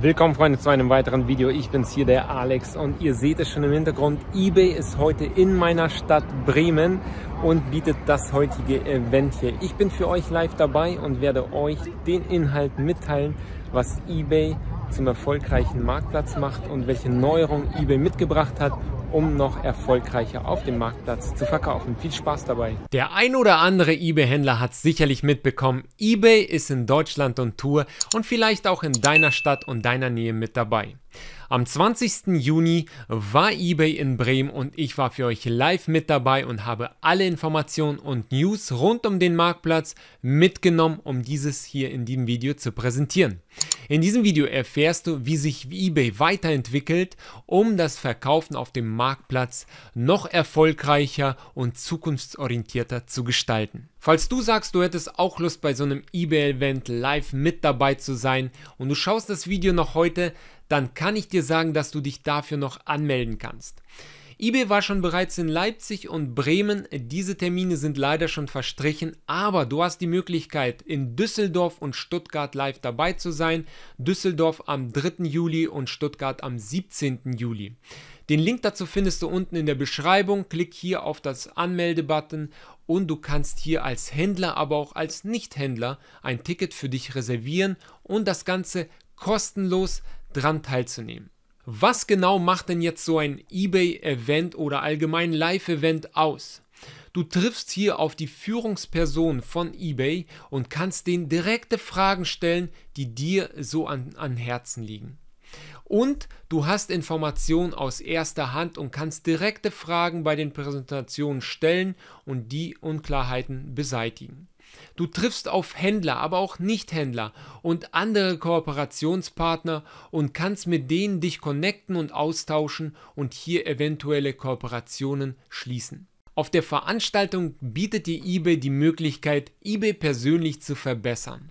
Willkommen Freunde zu einem weiteren Video. Ich bin's hier, der Alex und ihr seht es schon im Hintergrund. eBay ist heute in meiner Stadt Bremen und bietet das heutige Event hier. Ich bin für euch live dabei und werde euch den Inhalt mitteilen, was eBay zum erfolgreichen Marktplatz macht und welche Neuerungen eBay mitgebracht hat um noch erfolgreicher auf dem Marktplatz zu verkaufen. Viel Spaß dabei. Der ein oder andere eBay-Händler hat sicherlich mitbekommen, eBay ist in Deutschland und Tour und vielleicht auch in deiner Stadt und deiner Nähe mit dabei. Am 20. Juni war eBay in Bremen und ich war für euch live mit dabei und habe alle Informationen und News rund um den Marktplatz mitgenommen, um dieses hier in diesem Video zu präsentieren. In diesem Video erfährst du, wie sich eBay weiterentwickelt, um das Verkaufen auf dem Marktplatz noch erfolgreicher und zukunftsorientierter zu gestalten. Falls du sagst, du hättest auch Lust bei so einem eBay-Event live mit dabei zu sein und du schaust das Video noch heute, dann kann ich dir sagen, dass du dich dafür noch anmelden kannst. eBay war schon bereits in Leipzig und Bremen. Diese Termine sind leider schon verstrichen, aber du hast die Möglichkeit, in Düsseldorf und Stuttgart live dabei zu sein. Düsseldorf am 3. Juli und Stuttgart am 17. Juli. Den Link dazu findest du unten in der Beschreibung. Klick hier auf das Anmelde-Button und du kannst hier als Händler, aber auch als Nichthändler ein Ticket für dich reservieren und das Ganze kostenlos dran teilzunehmen. Was genau macht denn jetzt so ein eBay-Event oder allgemein Live-Event aus? Du triffst hier auf die Führungsperson von eBay und kannst denen direkte Fragen stellen, die dir so an, an Herzen liegen. Und du hast Informationen aus erster Hand und kannst direkte Fragen bei den Präsentationen stellen und die Unklarheiten beseitigen. Du triffst auf Händler, aber auch Nichthändler und andere Kooperationspartner und kannst mit denen dich connecten und austauschen und hier eventuelle Kooperationen schließen. Auf der Veranstaltung bietet dir eBay die Möglichkeit, eBay persönlich zu verbessern.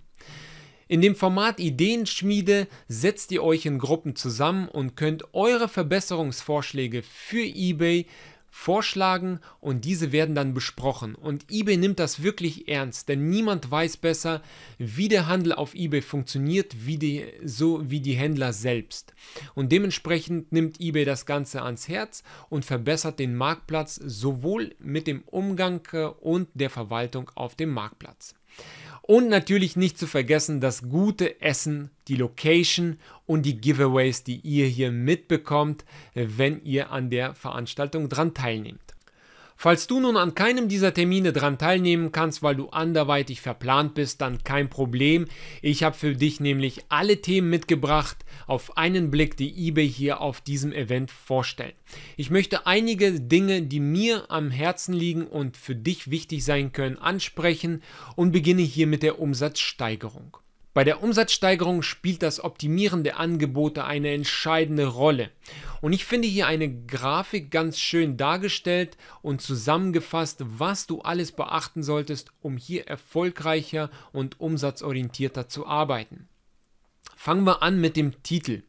In dem Format Ideenschmiede setzt ihr euch in Gruppen zusammen und könnt eure Verbesserungsvorschläge für eBay vorschlagen und diese werden dann besprochen. Und eBay nimmt das wirklich ernst, denn niemand weiß besser, wie der Handel auf eBay funktioniert, wie die, so wie die Händler selbst. Und dementsprechend nimmt eBay das Ganze ans Herz und verbessert den Marktplatz sowohl mit dem Umgang äh, und der Verwaltung auf dem Marktplatz. Und natürlich nicht zu vergessen das gute Essen, die Location und die Giveaways, die ihr hier mitbekommt, wenn ihr an der Veranstaltung dran teilnehmt. Falls du nun an keinem dieser Termine dran teilnehmen kannst, weil du anderweitig verplant bist, dann kein Problem. Ich habe für dich nämlich alle Themen mitgebracht auf einen Blick, die eBay hier auf diesem Event vorstellen. Ich möchte einige Dinge, die mir am Herzen liegen und für dich wichtig sein können, ansprechen und beginne hier mit der Umsatzsteigerung. Bei der Umsatzsteigerung spielt das Optimieren der Angebote eine entscheidende Rolle. Und ich finde hier eine Grafik ganz schön dargestellt und zusammengefasst, was du alles beachten solltest, um hier erfolgreicher und umsatzorientierter zu arbeiten. Fangen wir an mit dem Titel.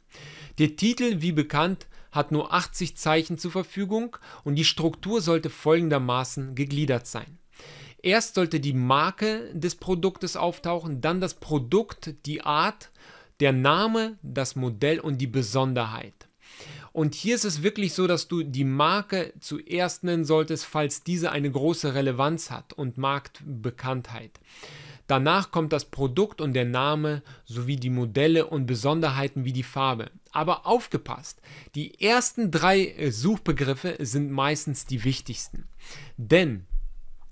Der Titel, wie bekannt, hat nur 80 Zeichen zur Verfügung und die Struktur sollte folgendermaßen gegliedert sein. Erst sollte die Marke des Produktes auftauchen, dann das Produkt, die Art, der Name, das Modell und die Besonderheit. Und hier ist es wirklich so, dass du die Marke zuerst nennen solltest, falls diese eine große Relevanz hat und Marktbekanntheit. Danach kommt das Produkt und der Name sowie die Modelle und Besonderheiten wie die Farbe. Aber aufgepasst, die ersten drei Suchbegriffe sind meistens die wichtigsten. Denn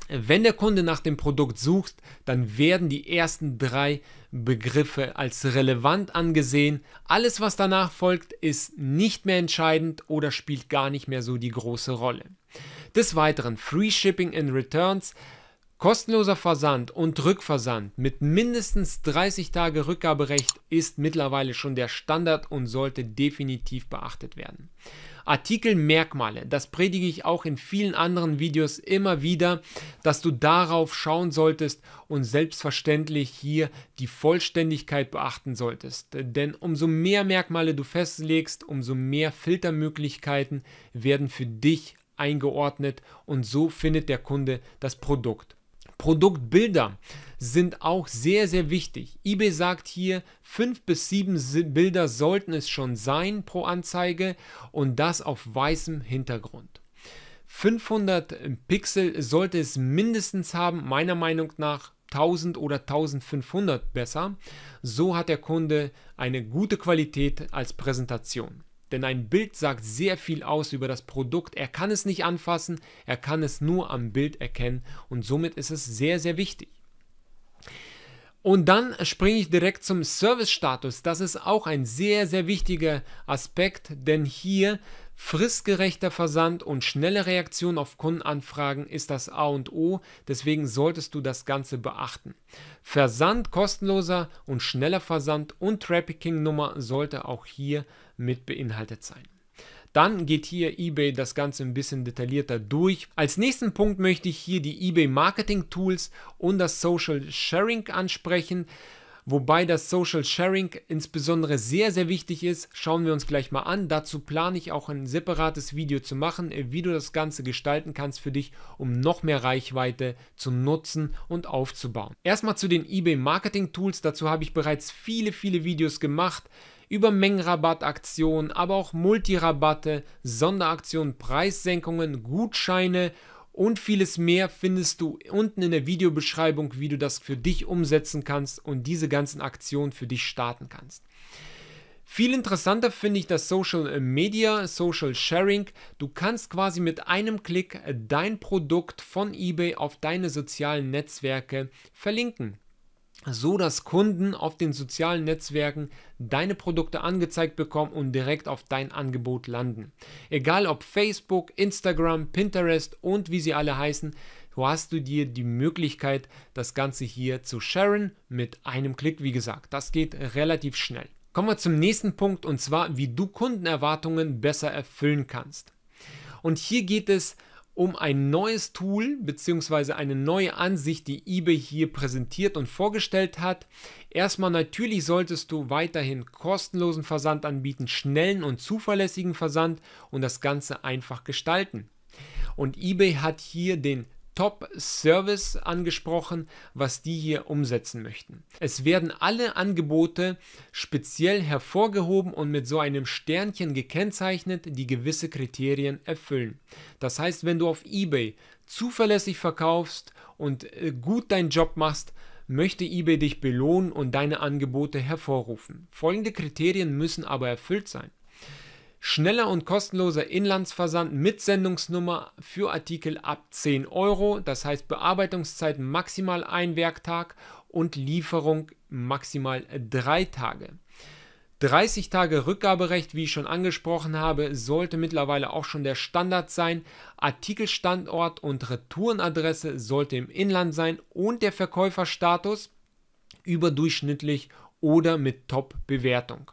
wenn der Kunde nach dem Produkt sucht, dann werden die ersten drei Begriffe als relevant angesehen. Alles, was danach folgt, ist nicht mehr entscheidend oder spielt gar nicht mehr so die große Rolle. Des Weiteren Free Shipping and Returns Kostenloser Versand und Rückversand mit mindestens 30 Tage Rückgaberecht ist mittlerweile schon der Standard und sollte definitiv beachtet werden. Artikelmerkmale, das predige ich auch in vielen anderen Videos immer wieder, dass du darauf schauen solltest und selbstverständlich hier die Vollständigkeit beachten solltest. Denn umso mehr Merkmale du festlegst, umso mehr Filtermöglichkeiten werden für dich eingeordnet und so findet der Kunde das Produkt. Produktbilder sind auch sehr, sehr wichtig. eBay sagt hier, fünf bis sieben Bilder sollten es schon sein pro Anzeige und das auf weißem Hintergrund. 500 Pixel sollte es mindestens haben, meiner Meinung nach 1000 oder 1500 besser. So hat der Kunde eine gute Qualität als Präsentation. Denn ein Bild sagt sehr viel aus über das Produkt. Er kann es nicht anfassen, er kann es nur am Bild erkennen und somit ist es sehr, sehr wichtig. Und dann springe ich direkt zum Service-Status. Das ist auch ein sehr, sehr wichtiger Aspekt, denn hier Fristgerechter Versand und schnelle Reaktion auf Kundenanfragen ist das A und O, deswegen solltest du das Ganze beachten. Versand kostenloser und schneller Versand und Trafficking-Nummer sollte auch hier mit beinhaltet sein. Dann geht hier eBay das Ganze ein bisschen detaillierter durch. Als nächsten Punkt möchte ich hier die eBay Marketing Tools und das Social Sharing ansprechen. Wobei das Social Sharing insbesondere sehr, sehr wichtig ist, schauen wir uns gleich mal an. Dazu plane ich auch ein separates Video zu machen, äh, wie du das Ganze gestalten kannst für dich, um noch mehr Reichweite zu nutzen und aufzubauen. Erstmal zu den eBay Marketing Tools. Dazu habe ich bereits viele, viele Videos gemacht über Mengenrabattaktionen, aber auch Multirabatte, Sonderaktionen, Preissenkungen, Gutscheine und vieles mehr findest du unten in der Videobeschreibung, wie du das für dich umsetzen kannst und diese ganzen Aktionen für dich starten kannst. Viel interessanter finde ich das Social Media, Social Sharing. Du kannst quasi mit einem Klick dein Produkt von eBay auf deine sozialen Netzwerke verlinken so dass Kunden auf den sozialen Netzwerken deine Produkte angezeigt bekommen und direkt auf dein Angebot landen. Egal ob Facebook, Instagram, Pinterest und wie sie alle heißen, so hast du dir die Möglichkeit, das Ganze hier zu sharen mit einem Klick, wie gesagt. Das geht relativ schnell. Kommen wir zum nächsten Punkt und zwar, wie du Kundenerwartungen besser erfüllen kannst. Und hier geht es um ein neues Tool bzw. eine neue Ansicht, die eBay hier präsentiert und vorgestellt hat. Erstmal natürlich solltest du weiterhin kostenlosen Versand anbieten, schnellen und zuverlässigen Versand und das Ganze einfach gestalten. Und eBay hat hier den Top-Service angesprochen, was die hier umsetzen möchten. Es werden alle Angebote speziell hervorgehoben und mit so einem Sternchen gekennzeichnet, die gewisse Kriterien erfüllen. Das heißt, wenn du auf eBay zuverlässig verkaufst und äh, gut deinen Job machst, möchte eBay dich belohnen und deine Angebote hervorrufen. Folgende Kriterien müssen aber erfüllt sein. Schneller und kostenloser Inlandsversand mit Sendungsnummer für Artikel ab 10 Euro. Das heißt Bearbeitungszeit maximal ein Werktag und Lieferung maximal drei Tage. 30 Tage Rückgaberecht, wie ich schon angesprochen habe, sollte mittlerweile auch schon der Standard sein. Artikelstandort und Retourenadresse sollte im Inland sein und der Verkäuferstatus überdurchschnittlich oder mit Top-Bewertung.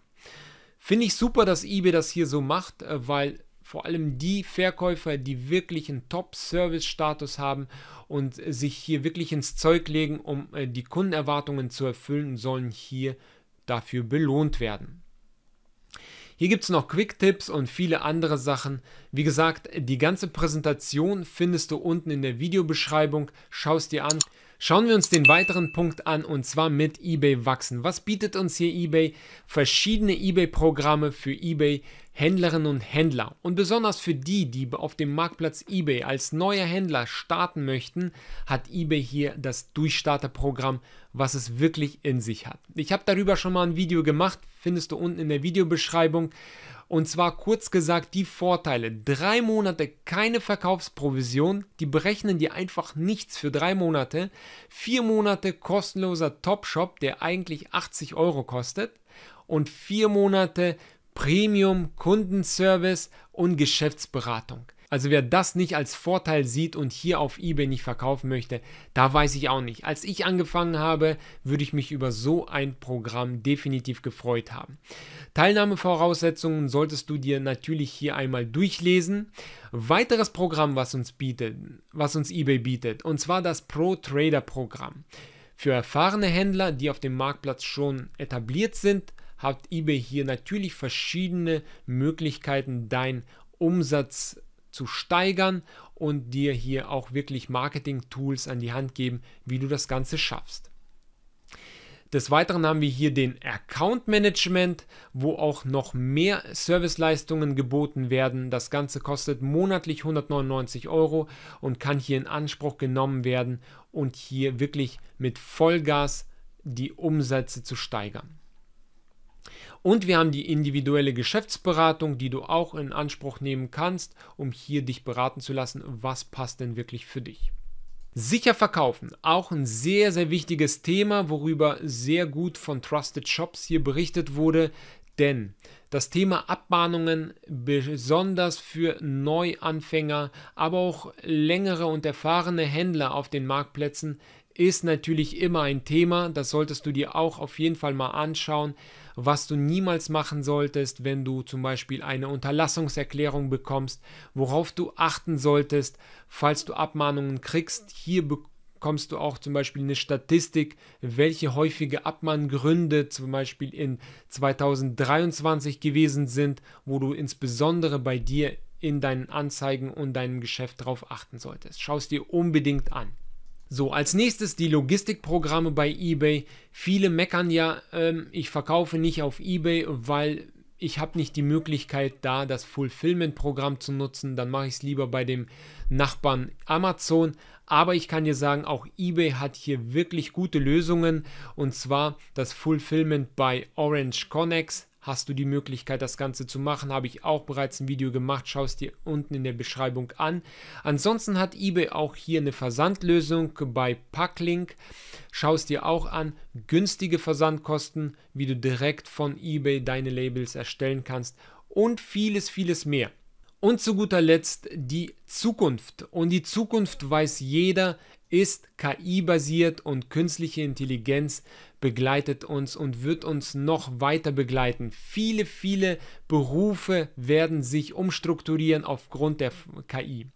Finde ich super, dass eBay das hier so macht, äh, weil vor allem die Verkäufer, die wirklich einen Top-Service-Status haben und sich hier wirklich ins Zeug legen, um äh, die Kundenerwartungen zu erfüllen, sollen hier dafür belohnt werden. Hier gibt es noch Quick-Tipps und viele andere Sachen. Wie gesagt, die ganze Präsentation findest du unten in der Videobeschreibung. Schau es dir an. Schauen wir uns den weiteren Punkt an und zwar mit eBay wachsen. Was bietet uns hier eBay? Verschiedene eBay-Programme für eBay. Händlerinnen und Händler und besonders für die, die auf dem Marktplatz eBay als neuer Händler starten möchten, hat eBay hier das Durchstarterprogramm, was es wirklich in sich hat. Ich habe darüber schon mal ein Video gemacht, findest du unten in der Videobeschreibung. Und zwar kurz gesagt die Vorteile. Drei Monate keine Verkaufsprovision. Die berechnen dir einfach nichts für drei Monate. Vier Monate kostenloser Topshop, der eigentlich 80 Euro kostet. Und vier Monate Premium Kundenservice und Geschäftsberatung. Also wer das nicht als Vorteil sieht und hier auf eBay nicht verkaufen möchte, da weiß ich auch nicht. Als ich angefangen habe, würde ich mich über so ein Programm definitiv gefreut haben. Teilnahmevoraussetzungen solltest du dir natürlich hier einmal durchlesen. Weiteres Programm, was uns bietet, was uns eBay bietet, und zwar das Pro Trader Programm. Für erfahrene Händler, die auf dem Marktplatz schon etabliert sind, hat eBay hier natürlich verschiedene Möglichkeiten, dein Umsatz zu steigern und dir hier auch wirklich Marketing-Tools an die Hand geben, wie du das Ganze schaffst. Des Weiteren haben wir hier den Account Management, wo auch noch mehr Serviceleistungen geboten werden. Das Ganze kostet monatlich 199 Euro und kann hier in Anspruch genommen werden und hier wirklich mit Vollgas die Umsätze zu steigern. Und wir haben die individuelle Geschäftsberatung, die du auch in Anspruch nehmen kannst, um hier dich beraten zu lassen, was passt denn wirklich für dich. Sicher verkaufen, auch ein sehr, sehr wichtiges Thema, worüber sehr gut von Trusted Shops hier berichtet wurde. Denn das Thema Abmahnungen, besonders für Neuanfänger, aber auch längere und erfahrene Händler auf den Marktplätzen, ist natürlich immer ein Thema. Das solltest du dir auch auf jeden Fall mal anschauen. Was du niemals machen solltest, wenn du zum Beispiel eine Unterlassungserklärung bekommst, worauf du achten solltest, falls du Abmahnungen kriegst. Hier bekommst bekommst du auch zum Beispiel eine Statistik, welche häufige Abmahngründe zum Beispiel in 2023 gewesen sind, wo du insbesondere bei dir in deinen Anzeigen und deinem Geschäft darauf achten solltest. Schau es dir unbedingt an. So, als nächstes die Logistikprogramme bei eBay. Viele meckern ja, ähm, ich verkaufe nicht auf eBay, weil ich habe nicht die Möglichkeit, da das Fulfillment-Programm zu nutzen. Dann mache ich es lieber bei dem Nachbarn Amazon. Aber ich kann dir sagen, auch eBay hat hier wirklich gute Lösungen und zwar das Fulfillment bei Orange Connex hast du die Möglichkeit, das Ganze zu machen. Habe ich auch bereits ein Video gemacht, Schau es dir unten in der Beschreibung an. Ansonsten hat eBay auch hier eine Versandlösung bei Packlink. Schau es dir auch an, günstige Versandkosten, wie du direkt von eBay deine Labels erstellen kannst und vieles, vieles mehr. Und zu guter Letzt die Zukunft. Und die Zukunft weiß jeder, ist KI-basiert und künstliche Intelligenz begleitet uns und wird uns noch weiter begleiten. Viele, viele Berufe werden sich umstrukturieren aufgrund der KI.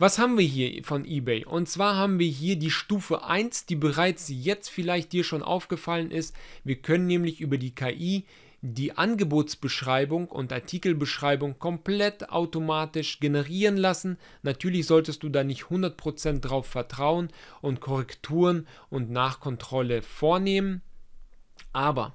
Was haben wir hier von eBay? Und zwar haben wir hier die Stufe 1, die bereits jetzt vielleicht dir schon aufgefallen ist. Wir können nämlich über die KI die Angebotsbeschreibung und Artikelbeschreibung komplett automatisch generieren lassen. Natürlich solltest du da nicht 100% drauf vertrauen und Korrekturen und Nachkontrolle vornehmen. Aber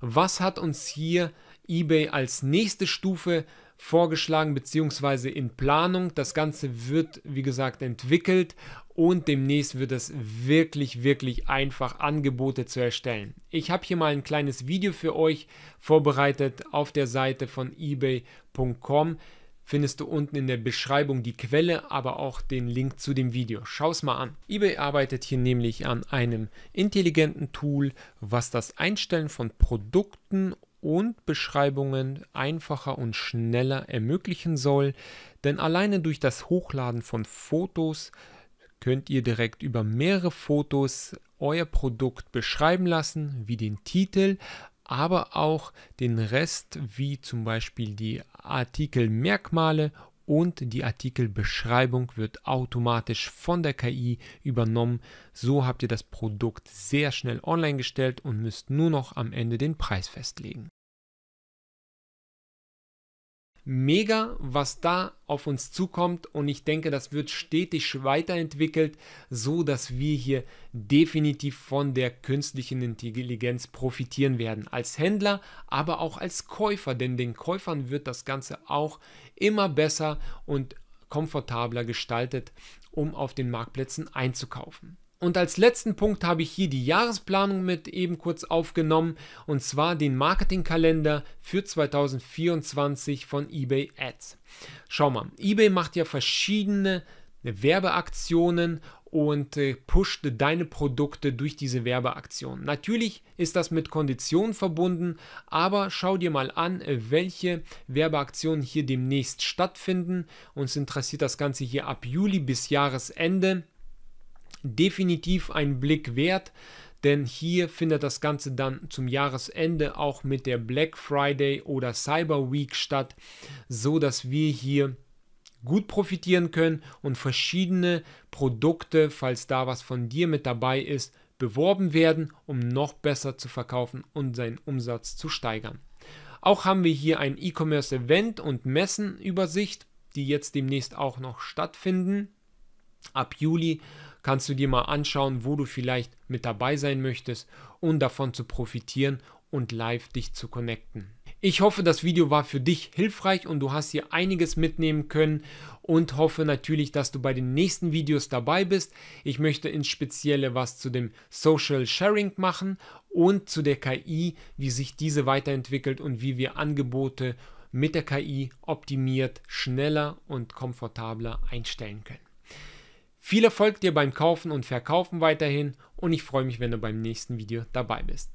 was hat uns hier eBay als nächste Stufe vorgeschlagen bzw. in Planung. Das Ganze wird, wie gesagt, entwickelt und demnächst wird es wirklich, wirklich einfach, Angebote zu erstellen. Ich habe hier mal ein kleines Video für euch vorbereitet auf der Seite von ebay.com. Findest du unten in der Beschreibung die Quelle, aber auch den Link zu dem Video. Schau es mal an. eBay arbeitet hier nämlich an einem intelligenten Tool, was das Einstellen von Produkten und Beschreibungen einfacher und schneller ermöglichen soll. Denn alleine durch das Hochladen von Fotos könnt ihr direkt über mehrere Fotos euer Produkt beschreiben lassen, wie den Titel, aber auch den Rest, wie zum Beispiel die Artikelmerkmale und die Artikelbeschreibung wird automatisch von der KI übernommen. So habt ihr das Produkt sehr schnell online gestellt und müsst nur noch am Ende den Preis festlegen mega, was da auf uns zukommt und ich denke, das wird stetig weiterentwickelt, so dass wir hier definitiv von der künstlichen Intelligenz profitieren werden als Händler, aber auch als Käufer, denn den Käufern wird das Ganze auch immer besser und komfortabler gestaltet, um auf den Marktplätzen einzukaufen. Und als letzten Punkt habe ich hier die Jahresplanung mit eben kurz aufgenommen und zwar den Marketingkalender für 2024 von eBay Ads. Schau mal, eBay macht ja verschiedene Werbeaktionen und äh, pusht deine Produkte durch diese Werbeaktion. Natürlich ist das mit Konditionen verbunden, aber schau dir mal an, äh, welche Werbeaktionen hier demnächst stattfinden. Uns interessiert das Ganze hier ab Juli bis Jahresende definitiv ein Blick wert, denn hier findet das Ganze dann zum Jahresende auch mit der Black Friday oder Cyber Week statt, so dass wir hier gut profitieren können und verschiedene Produkte, falls da was von dir mit dabei ist, beworben werden, um noch besser zu verkaufen und seinen Umsatz zu steigern. Auch haben wir hier ein E-Commerce-Event und Messenübersicht, die jetzt demnächst auch noch stattfinden. Ab Juli kannst du dir mal anschauen, wo du vielleicht mit dabei sein möchtest und um davon zu profitieren und live dich zu connecten. Ich hoffe, das Video war für dich hilfreich und du hast hier einiges mitnehmen können und hoffe natürlich, dass du bei den nächsten Videos dabei bist. Ich möchte ins Spezielle was zu dem Social Sharing machen und zu der KI, wie sich diese weiterentwickelt und wie wir Angebote mit der KI optimiert, schneller und komfortabler einstellen können. Viel Erfolg dir beim Kaufen und Verkaufen weiterhin und ich freue mich, wenn du beim nächsten Video dabei bist.